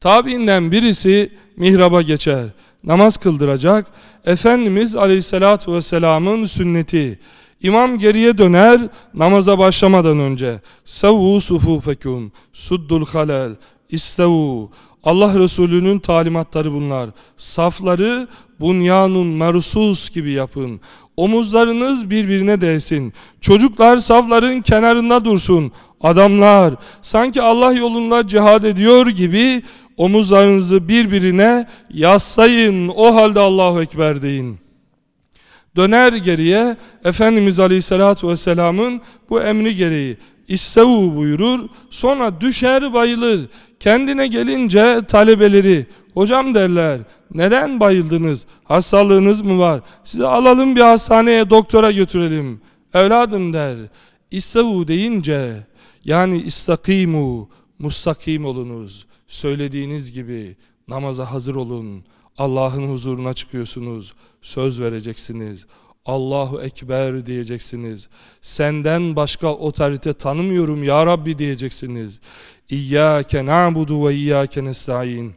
Tabiinden birisi mihraba geçer, namaz kıldıracak. Efendimiz aleyhissalatu vesselamın sünneti. İmam geriye döner namaza başlamadan önce. Savu sufufekum, suddul halal, istevu. Allah Resulü'nün talimatları bunlar. Safları bunyanun marusus gibi yapın. Omuzlarınız birbirine değsin. Çocuklar safların kenarında dursun. Adamlar sanki Allah yolunda cihad ediyor gibi Omuzlarınızı birbirine yaslayın. O halde Allahu Ekber deyin. Döner geriye Efendimiz Aleyhisselatü Vesselam'ın bu emri gereği İstevu buyurur. Sonra düşer bayılır. Kendine gelince talebeleri hocam derler neden bayıldınız? Hastalığınız mı var? Sizi alalım bir hastaneye doktora götürelim. Evladım der. İstevu deyince yani istakimu mustakim olunuz söylediğiniz gibi namaza hazır olun. Allah'ın huzuruna çıkıyorsunuz. Söz vereceksiniz. Allahu Ekber diyeceksiniz. Senden başka otorite tanımıyorum ya Rabbi diyeceksiniz. İyyâke na'budu ve iyyâke nestaîn.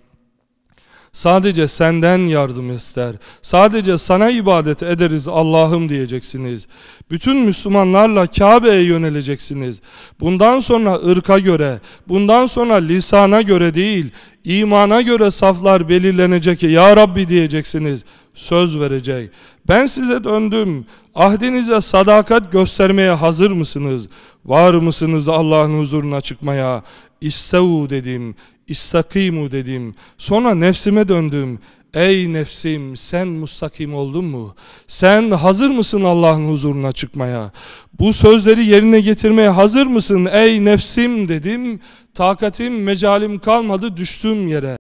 Sadece senden yardım ister. Sadece sana ibadet ederiz Allah'ım diyeceksiniz. Bütün Müslümanlarla Kabe'ye yöneleceksiniz. Bundan sonra ırka göre, bundan sonra lisana göre değil, imana göre saflar belirlenecek. Ya Rabbi diyeceksiniz söz vereceği. Ben size döndüm. Ahdinize sadakat göstermeye hazır mısınız? Var mısınız Allah'ın huzuruna çıkmaya? İstevu dedim. İstakimu dedim. Sonra nefsime döndüm. Ey nefsim sen mustakim oldun mu? Sen hazır mısın Allah'ın huzuruna çıkmaya? Bu sözleri yerine getirmeye hazır mısın? Ey nefsim dedim. Takatim, mecalim kalmadı düştüm yere.